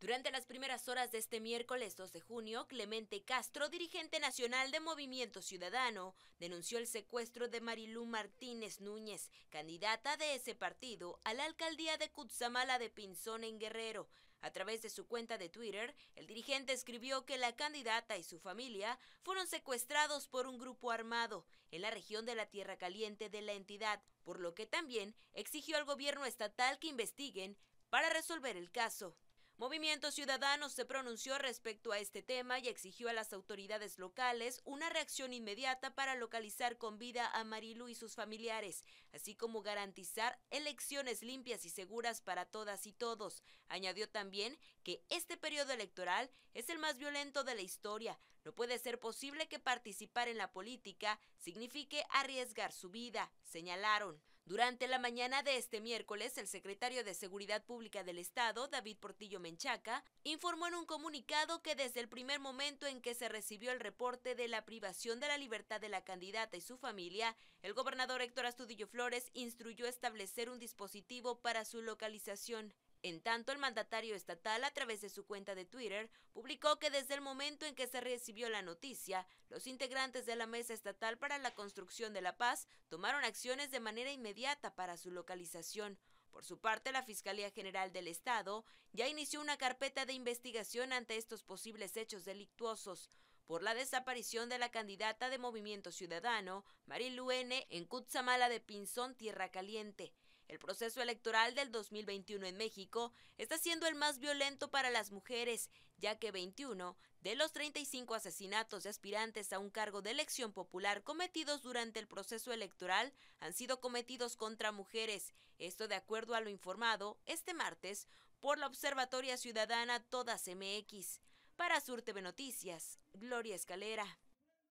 Durante las primeras horas de este miércoles 2 de junio, Clemente Castro, dirigente nacional de Movimiento Ciudadano, denunció el secuestro de Marilú Martínez Núñez, candidata de ese partido a la alcaldía de Cutzamala de Pinzón en Guerrero. A través de su cuenta de Twitter, el dirigente escribió que la candidata y su familia fueron secuestrados por un grupo armado en la región de la Tierra Caliente de la entidad, por lo que también exigió al gobierno estatal que investiguen para resolver el caso. Movimiento Ciudadano se pronunció respecto a este tema y exigió a las autoridades locales una reacción inmediata para localizar con vida a Marilu y sus familiares, así como garantizar elecciones limpias y seguras para todas y todos. Añadió también que este periodo electoral es el más violento de la historia. No puede ser posible que participar en la política signifique arriesgar su vida, señalaron. Durante la mañana de este miércoles, el secretario de Seguridad Pública del Estado, David Portillo Menchaca, informó en un comunicado que desde el primer momento en que se recibió el reporte de la privación de la libertad de la candidata y su familia, el gobernador Héctor Astudillo Flores instruyó establecer un dispositivo para su localización. En tanto, el mandatario estatal, a través de su cuenta de Twitter, publicó que desde el momento en que se recibió la noticia, los integrantes de la Mesa Estatal para la Construcción de la Paz tomaron acciones de manera inmediata para su localización. Por su parte, la Fiscalía General del Estado ya inició una carpeta de investigación ante estos posibles hechos delictuosos por la desaparición de la candidata de Movimiento Ciudadano, Mariluene, en Cutzamala de Pinzón, Tierra Caliente. El proceso electoral del 2021 en México está siendo el más violento para las mujeres, ya que 21 de los 35 asesinatos de aspirantes a un cargo de elección popular cometidos durante el proceso electoral han sido cometidos contra mujeres. Esto de acuerdo a lo informado este martes por la Observatoria Ciudadana Todas MX. Para Sur TV Noticias, Gloria Escalera.